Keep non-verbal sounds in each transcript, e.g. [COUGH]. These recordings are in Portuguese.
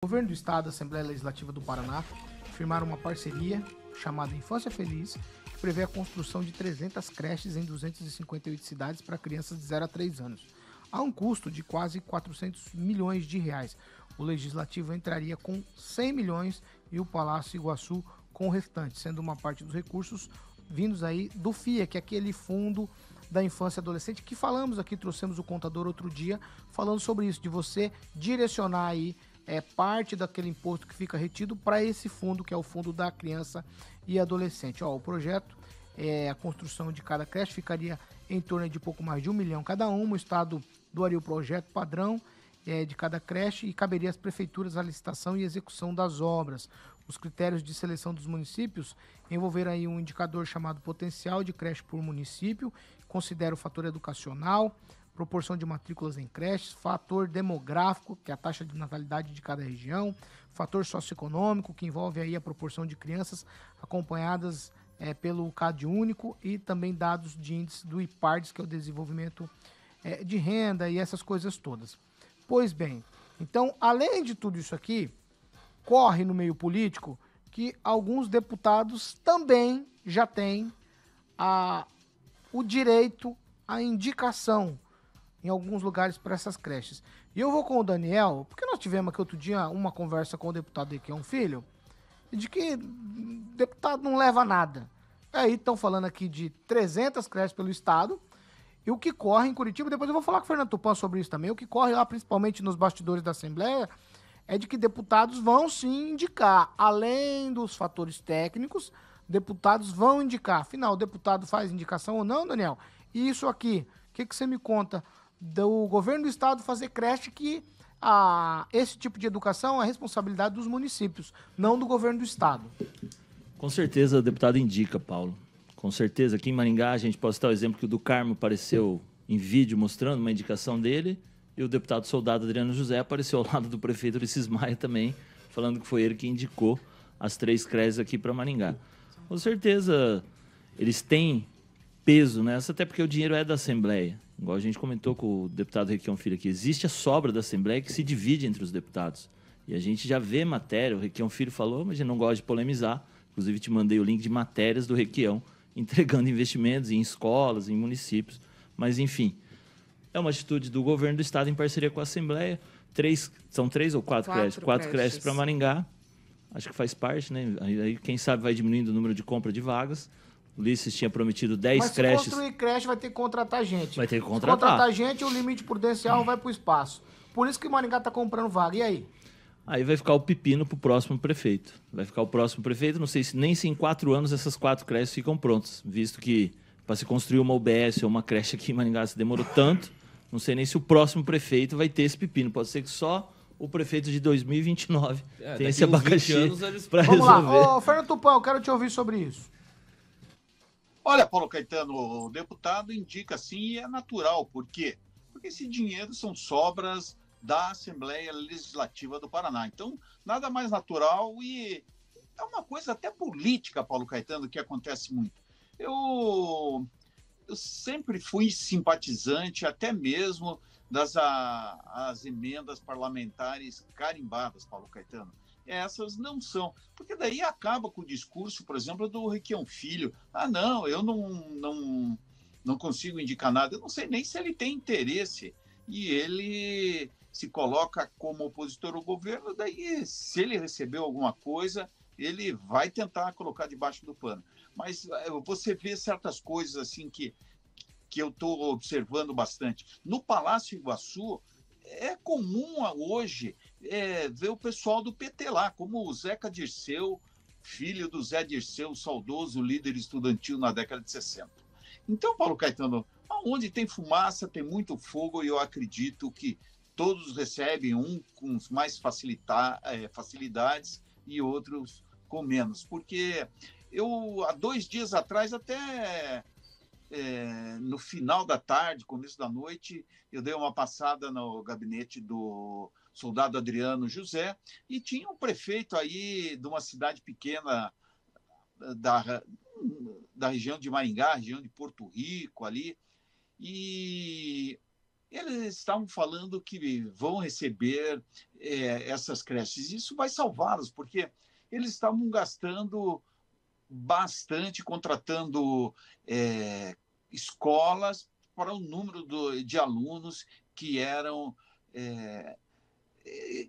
O governo do estado e a Assembleia Legislativa do Paraná firmaram uma parceria chamada Infância Feliz, que prevê a construção de 300 creches em 258 cidades para crianças de 0 a 3 anos, a um custo de quase 400 milhões de reais. O legislativo entraria com 100 milhões e o Palácio Iguaçu com o restante, sendo uma parte dos recursos vindos aí do FIA, que é aquele fundo da infância e adolescente que falamos aqui, trouxemos o contador outro dia falando sobre isso, de você direcionar aí é, parte daquele imposto que fica retido para esse fundo, que é o fundo da criança e adolescente. Ó, o projeto, é, a construção de cada creche ficaria em torno de pouco mais de um milhão cada uma. O Estado doaria o projeto padrão é, de cada creche e caberia às prefeituras a licitação e execução das obras. Os critérios de seleção dos municípios envolveram aí um indicador chamado potencial de creche por município, considera o fator educacional, proporção de matrículas em creches, fator demográfico, que é a taxa de natalidade de cada região, fator socioeconômico, que envolve aí a proporção de crianças acompanhadas é, pelo CAD único e também dados de índice do IPARDES, que é o desenvolvimento é, de renda e essas coisas todas. Pois bem, então, além de tudo isso aqui, corre no meio político que alguns deputados também já têm a, o direito à indicação em alguns lugares para essas creches. E eu vou com o Daniel, porque nós tivemos aqui outro dia uma conversa com o deputado aqui, é um filho, de que deputado não leva nada. Aí estão falando aqui de 300 creches pelo estado e o que corre em Curitiba. Depois eu vou falar com o Fernando Tupan sobre isso também. O que corre lá, principalmente nos bastidores da Assembleia, é de que deputados vão sim indicar, além dos fatores técnicos, deputados vão indicar. Afinal, o deputado faz indicação ou não, Daniel? E isso aqui, o que, que você me conta do governo do estado fazer creche que a, esse tipo de educação é responsabilidade dos municípios, não do governo do estado. Com certeza, deputado indica, Paulo. Com certeza, aqui em Maringá a gente pode citar o exemplo que o do Carmo apareceu em vídeo mostrando uma indicação dele, e o deputado soldado Adriano José apareceu ao lado do prefeito Ulisses Maia também, falando que foi ele que indicou as três creches aqui para Maringá. Com certeza eles têm peso nessa, até porque o dinheiro é da Assembleia. Igual a gente comentou com o deputado Requião Filho aqui, existe a sobra da Assembleia que se divide entre os deputados. E a gente já vê matéria, o Requião Filho falou, mas a gente não gosta de polemizar. Inclusive, te mandei o link de matérias do Requião [LAUGHS] entregando investimentos em escolas, em municípios. Mas, enfim, é uma atitude do governo do Estado em parceria com a Assembleia. Três, são três ou quatro, quatro creches? Quatro creches para Maringá. Acho que faz parte, né? Aí, quem sabe, vai diminuindo o número de compra de vagas. Ulisses tinha prometido 10 Mas creches. Se construir creche, vai ter que contratar gente. Vai ter que contratar. Se contratar gente, o limite prudencial vai para o espaço. Por isso que Maringá está comprando vaga. E aí? Aí vai ficar o pepino para o próximo prefeito. Vai ficar o próximo prefeito. Não sei se nem se em quatro anos essas quatro creches ficam prontas, visto que para se construir uma UBS ou uma creche aqui em Maringá se demorou tanto. Não sei nem se o próximo prefeito vai ter esse pepino. Pode ser que só o prefeito de 2029 é, tenha esse abacaxi para resolver. Vamos lá. Ô, Fernando Tupã, eu quero te ouvir sobre isso. Olha, Paulo Caetano, o deputado indica assim e é natural. Por quê? Porque esse dinheiro são sobras da Assembleia Legislativa do Paraná. Então, nada mais natural e é uma coisa até política, Paulo Caetano, que acontece muito. Eu, eu sempre fui simpatizante, até mesmo das a, as emendas parlamentares carimbadas, Paulo Caetano essas não são. Porque daí acaba com o discurso, por exemplo, do Requião Filho. Ah, não, eu não, não, não consigo indicar nada. Eu não sei nem se ele tem interesse. E ele se coloca como opositor ao governo, daí, se ele recebeu alguma coisa, ele vai tentar colocar debaixo do pano. Mas eh, você vê certas coisas assim que, que eu estou observando bastante. No Palácio Iguaçu, é comum hoje é, ver o pessoal do PT lá, como o Zeca Dirceu, filho do Zé Dirceu, saudoso líder estudantil na década de 60. Então, Paulo Caetano, aonde tem fumaça, tem muito fogo, e eu acredito que todos recebem, um com mais facilitar, é, facilidades e outros com menos. Porque eu, há dois dias atrás, até é, no final da tarde, começo da noite, eu dei uma passada no gabinete do soldado Adriano José, e tinha um prefeito aí de uma cidade pequena eh, da, da região de Maringá, região de Porto Rico ali, e eles estavam falando que vão receber é, essas creches. Isso vai salvá-los, porque eles estavam gastando bastante, contratando é, escolas para o número do, de alunos que eram é,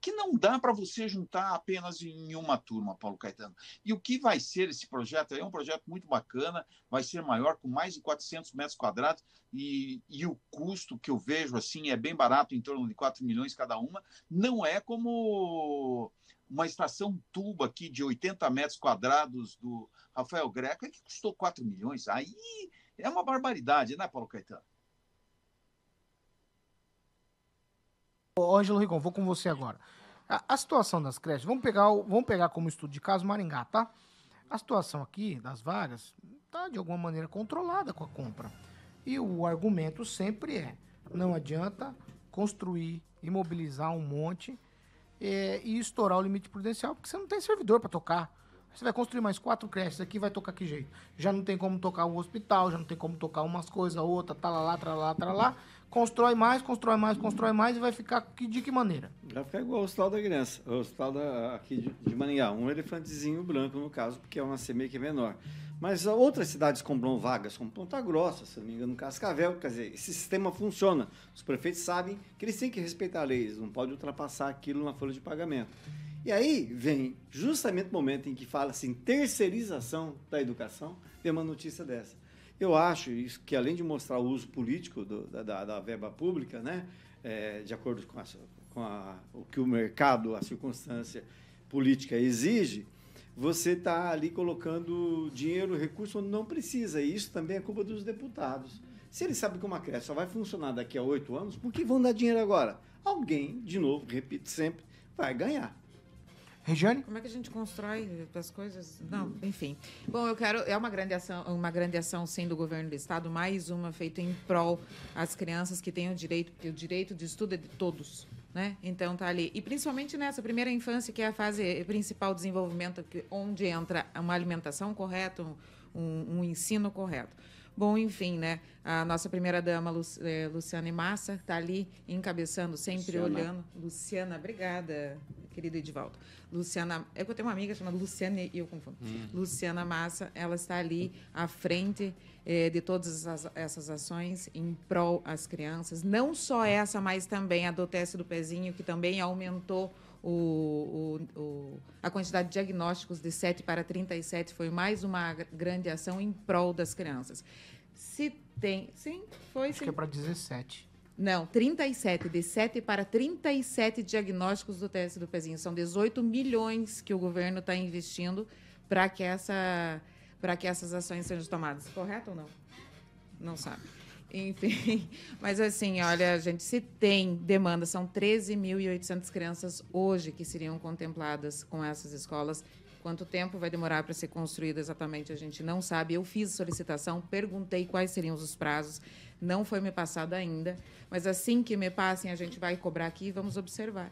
que não dá para você juntar apenas em uma turma, Paulo Caetano. E o que vai ser esse projeto? É um projeto muito bacana, vai ser maior, com mais de 400 metros quadrados, e, e o custo que eu vejo assim é bem barato, em torno de 4 milhões cada uma. Não é como uma estação tuba aqui de 80 metros quadrados do Rafael Greco, é que custou 4 milhões. Aí é uma barbaridade, né, Paulo Caetano? Ô, Ângelo Rigon, vou com você agora. A, a, situação das creches, vamos pegar, vamos pegar como estudo de caso Maringá, tá? A situação aqui das vagas está de alguma maneira controlada com a compra. E o argumento sempre é: não adianta construir, imobilizar um monte é, e estourar o limite prudencial, porque você não tem servidor para tocar. Você vai construir mais quatro creches aqui, vai tocar que jeito? Já não tem como tocar o hospital, já não tem como tocar umas coisas, outra, tá lá, lá, tá lá, tá lá constrói mais, constrói mais, constrói mais e vai ficar de que maneira? Vai ficar igual o hospital da criança, o hospital da, aqui de, de Maringá, um elefantezinho branco no caso, porque é uma é menor. Mas ah, outras cidades compram vagas, como Ponta Grossa, se não me engano, Cascavel, quer dizer, esse sistema funciona. Os prefeitos sabem que eles têm que respeitar a lei, eles não podem ultrapassar aquilo na folha de pagamento. E aí vem justamente o momento em que fala-se em terceirização da educação, tem uma notícia dessa. Eu acho isso, que, além de mostrar o uso político do, da, da, verba pública, né, é, de acordo com, a, com a, o que o mercado, a circunstância política exige, você está ali colocando dinheiro, recurso onde não precisa. E isso também é culpa dos deputados. Se eles sabem que uma creche só vai funcionar daqui a oito anos, por que vão dar dinheiro agora? Alguém, de novo, repito sempre, vai ganhar. Regiane? Como é que a gente constrói as coisas? Não, enfim. Bom, eu quero. É uma grande ação, uma grande ação sim do governo do estado, mais uma feita em prol às crianças que têm o direito, porque o direito de estudo é de todos. Né? Então tá ali. E principalmente nessa primeira infância, que é a fase principal do desenvolvimento, é onde entra uma alimentação correta, um, um ensino correto. Bom, enfim, né? A nossa primeira-dama, é, Luciana Massa, está ali encabeçando, sempre Luciana. olhando. Luciana, obrigada, querido Edivaldo. Luciana, é que eu tenho uma amiga chamada Luciana e eu confundo. Hum. Luciana Massa, ela está ali à frente é, de todas as, essas ações em prol às crianças. Não só essa, mas também a do teste do pezinho, que também aumentou o, o, o, a quantidade de diagnósticos de 7 para 37 foi mais uma grande ação em prol das crianças. Se tem. Sim, foi. Acho sim. que é para 17. Não, 37, de 7 para 37 diagnósticos do teste do pezinho. São 18 milhões que o governo está investindo para que, essa, que essas ações sejam tomadas. Correto ou não? Não sabe. Enfim, [LAUGHS] mas assim, olha, a gente se tem demanda, são 13.800 crianças hoje que seriam contempladas com essas escolas. Quanto tempo vai demorar para ser construída exatamente, a gente não sabe. Eu fiz solicitação, perguntei quais seriam os prazos, não foi me passado ainda, mas assim que me passem, a gente vai cobrar aqui e vamos observar.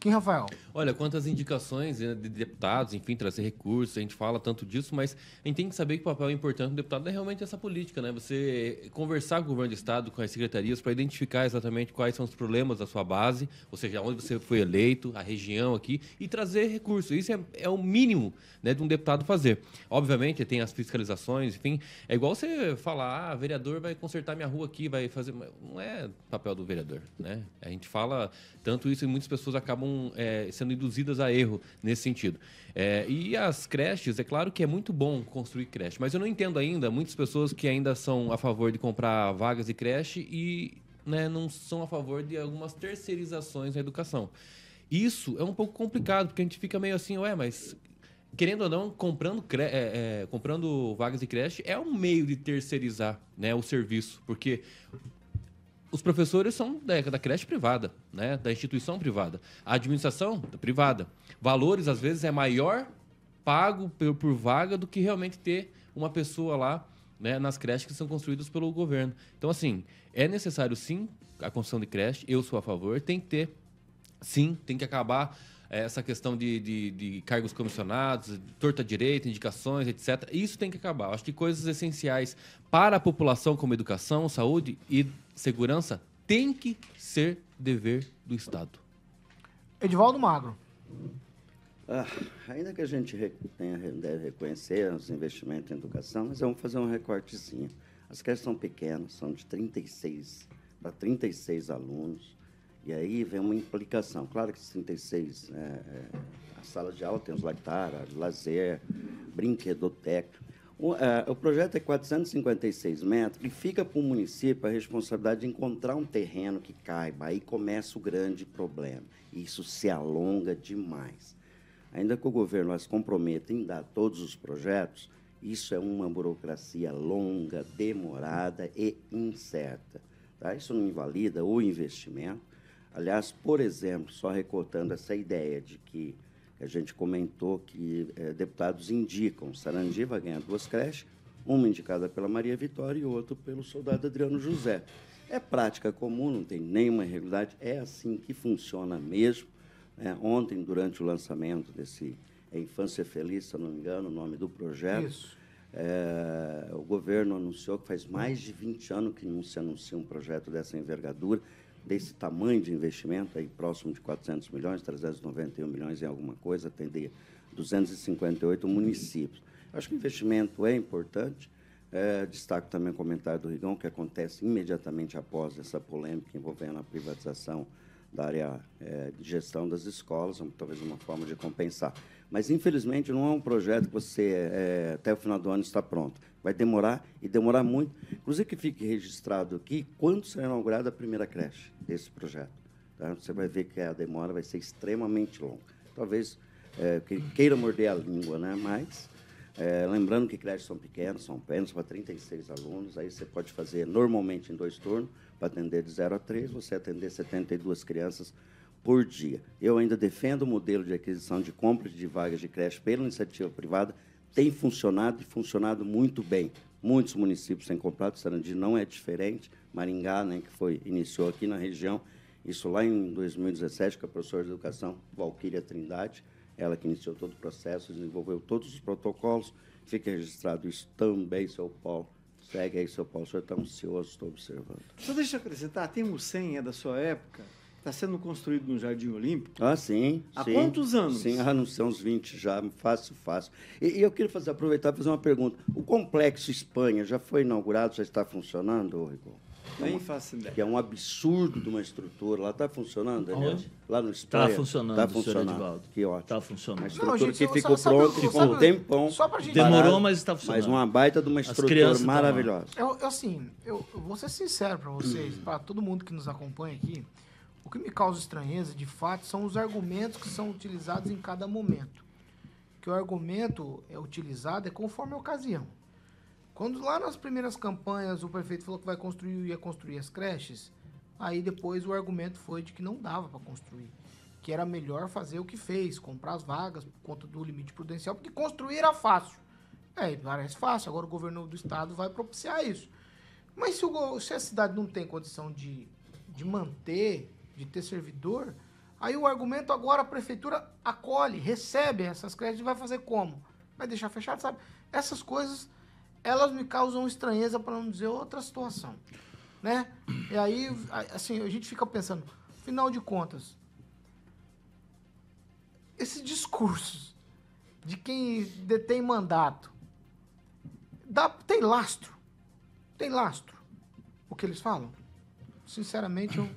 Quem, Rafael? Olha, quantas indicações né, de deputados, enfim, trazer recursos, a gente fala tanto disso, mas a gente tem que saber que o papel importante do deputado é realmente essa política, né? Você conversar com o governo do Estado, com as secretarias, para identificar exatamente quais são os problemas da sua base, ou seja, onde você foi eleito, a região aqui, e trazer recursos. Isso é, é o mínimo né, de um deputado fazer. Obviamente, tem as fiscalizações, enfim. É igual você falar, ah, vereador vai consertar minha rua aqui, vai fazer. Não é papel do vereador, né? A gente fala tanto isso e muitas pessoas acabam é, sendo induzidas a erro nesse sentido. É, e as creches, é claro que é muito bom construir creche, mas eu não entendo ainda muitas pessoas que ainda são a favor de comprar vagas de creche e né, não são a favor de algumas terceirizações na educação. Isso é um pouco complicado, porque a gente fica meio assim, ué, mas querendo ou não, comprando, é, é, comprando vagas de creche é um meio de terceirizar né, o serviço, porque os professores são da, da creche privada, né? da instituição privada. A administração é privada. Valores, às vezes, é maior pago por, por vaga do que realmente ter uma pessoa lá né, nas creches que são construídas pelo governo. Então, assim, é necessário sim a construção de creche, eu sou a favor, tem que ter, sim, tem que acabar eh, essa questão de, de, de cargos comissionados, torta direita, indicações, etc. Isso tem que acabar. acho que coisas essenciais para a população, como educação, saúde e segurança tem que ser dever do Estado. Edivaldo Magro. Ah, ainda que a gente tenha, deve reconhecer os investimentos em educação, mas vamos fazer um recortezinho. As creches são pequenas, são de 36 para 36 alunos, e aí vem uma implicação. Claro que 36, é, é, a sala de aula tem os lactários, lazer, brinquedoteca, o, é, o projeto é 456 metros e fica para o município a responsabilidade de encontrar um terreno que caiba. Aí começa o grande problema. Isso se alonga demais. Ainda que o governo se comprometa em dar todos os projetos, isso é uma burocracia longa, demorada e incerta. Tá? Isso não invalida o investimento. Aliás, por exemplo, só recortando essa ideia de que a gente comentou que é, deputados indicam. Sarandi vai ganhar duas creches, uma indicada pela Maria Vitória e outra pelo soldado Adriano José. É prática comum, não tem nenhuma irregularidade, é assim que funciona mesmo. É, ontem, durante o lançamento desse é Infância Feliz, se não me engano, o nome do projeto, é, o governo anunciou que faz mais de 20 anos que não se anuncia um projeto dessa envergadura desse tamanho de investimento, aí próximo de 400 milhões, 391 milhões em alguma coisa, atender 258 municípios. Acho que o investimento é importante. É, destaco também o comentário do Rigão, que acontece imediatamente após essa polêmica envolvendo a privatização da área é, de gestão das escolas, talvez uma forma de compensar. Mas, infelizmente, não é um projeto que você, é, até o final do ano, está pronto. Vai demorar e demorar muito. Inclusive, que fique registrado aqui quando será inaugurada a primeira creche desse projeto. Tá? Você vai ver que a demora vai ser extremamente longa. Talvez é, queira morder a língua, né? mas é, lembrando que creches são pequenas, são apenas para 36 alunos, aí você pode fazer normalmente em dois turnos, para atender de 0 a 3, você atender 72 crianças por dia. Eu ainda defendo o modelo de aquisição de compras de vagas de creche pela iniciativa privada, tem funcionado e funcionado muito bem. Muitos municípios têm comprado, Sarandi não é diferente, Maringá, né, que foi iniciou aqui na região, isso lá em 2017, com a professora de educação Valquíria Trindade, ela que iniciou todo o processo, desenvolveu todos os protocolos, fica registrado isso também, seu Paulo. Segue aí, seu Paulo, o senhor está ansioso, estou observando. Só deixa eu acrescentar, tem senha da sua época, Está sendo construído no Jardim Olímpico? Ah, sim. Há sim, quantos anos? Sim, ah, não são uns 20 já, fácil, fácil. E, e eu queria fazer, aproveitar e fazer uma pergunta. O Complexo Espanha já foi inaugurado, já está funcionando, Rigon? Nem é faço ideia. Que é um absurdo de uma estrutura. Lá está funcionando, Daniel? Onde? Lá no tá Espanha. Está funcionando, tá funcionando. Edivaldo. Que ótimo. Está funcionando. Uma estrutura não, gente, que ficou pronto pronta, sabe, um tempão. Só para gente Demorou, mas está funcionando. Mas uma baita de uma estrutura maravilhosa. Eu, eu, assim, eu, eu vou ser sincero para vocês, para todo mundo que nos acompanha aqui. O que me causa estranheza, de fato, são os argumentos que são utilizados em cada momento. Que o argumento é utilizado é conforme a ocasião. Quando lá nas primeiras campanhas o prefeito falou que vai construir ia construir as creches, aí depois o argumento foi de que não dava para construir, que era melhor fazer o que fez, comprar as vagas por conta do limite prudencial, porque construir era fácil. É, parece fácil. Agora o governo do estado vai propiciar isso. Mas se, o, se a cidade não tem condição de, de manter de ter servidor, aí o argumento agora a prefeitura acolhe, recebe essas créditos e vai fazer como? Vai deixar fechado, sabe? Essas coisas, elas me causam estranheza, para não dizer outra situação, né? E aí, assim, a gente fica pensando, afinal de contas, esses discursos de quem detém mandato, dá, tem lastro, tem lastro o que eles falam? Sinceramente, eu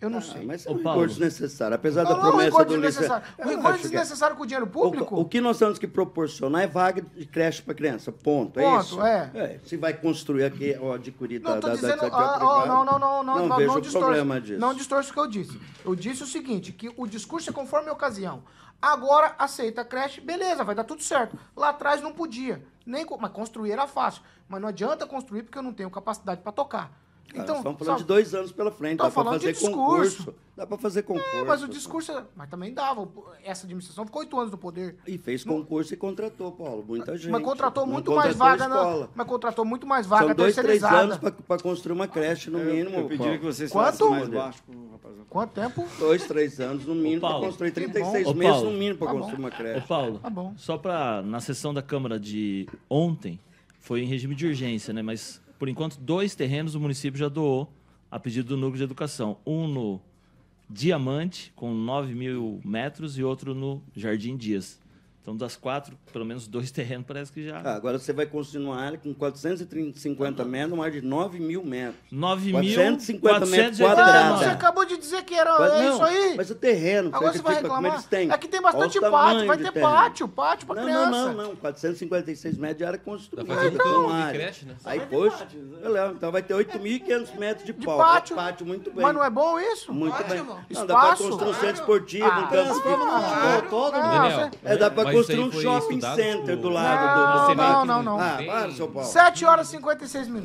eu não ah, sei. Mas é um desnecessário, apesar da é promessa do Licenciado. O rigor desnecessário com o dinheiro público? O, o, que nós temos que proporcionar é vaga de creche para criança, ponto. É ponto, é isso? É. é. Se vai construir aqui ou adquirir não, da, da, dizendo, da, ah, ah, Não, não, não, não, não, não, vejo não distorço, problema disso. Não distorço o que eu disse. Eu disse o seguinte, que o discurso é conforme a ocasião. Agora aceita a creche, beleza, vai dar tudo certo. Lá atrás não podia. Nem, mas construir era fácil. Mas não adianta construir porque eu não tenho capacidade para tocar. Então, estamos falando só... de dois anos pela frente. Tá dá para fazer concurso. Dá para fazer concurso. É, mas o discurso. É- mas também dava. Essa administração ficou oito anos no poder. E fez concurso e contratou, Paulo, muita gente. Mas contratou muito contratou mais vaga na. Mas contratou muito mais vaga São dois, três anos para construir uma creche, no mínimo. Eu pedi que vocês Quanto? mais baixo rapaz. Quanto tempo? Dois, três anos no mínimo para construir. 36 meses no mínimo para tá construir uma creche. Ô, Paulo, tá bom. só para. Na sessão da Câmara de ontem, foi em regime de urgência, né? Mas por enquanto, dois terrenos o município já doou a pedido do Núcleo de Educação. Um no Diamante, com 9 mil metros, e outro no Jardim Dias. Então, das quatro, pelo menos dois terrenos parece que já. Ah, agora você vai continuar com 450 uhum. metros, mais de 9 mil metros. 9 mil? 450 metros quadrados. Você acabou de dizer que era Quase, é não, isso aí. Mas o terreno, agora você, vai reclamar. Como têm. Aqui tem bastante pátio, vai ter terreno. pátio, pátio para criança. Não, não, não, 456 metros de área construída. Vai fazer então, área. creche, né? Aí, poxa, é. então vai ter 8.500 metros de, de pau. pátio. É pátio muito bem. Mas não é bom isso? Muito Ótimo. bem. Não, dá para construção esportiva, um campo de futebol, todo. É, dá para construiu um shopping center do lado não, do... Não, não, não. Né? não. Ah, para, seu Paulo. 7 horas e 56 minutos.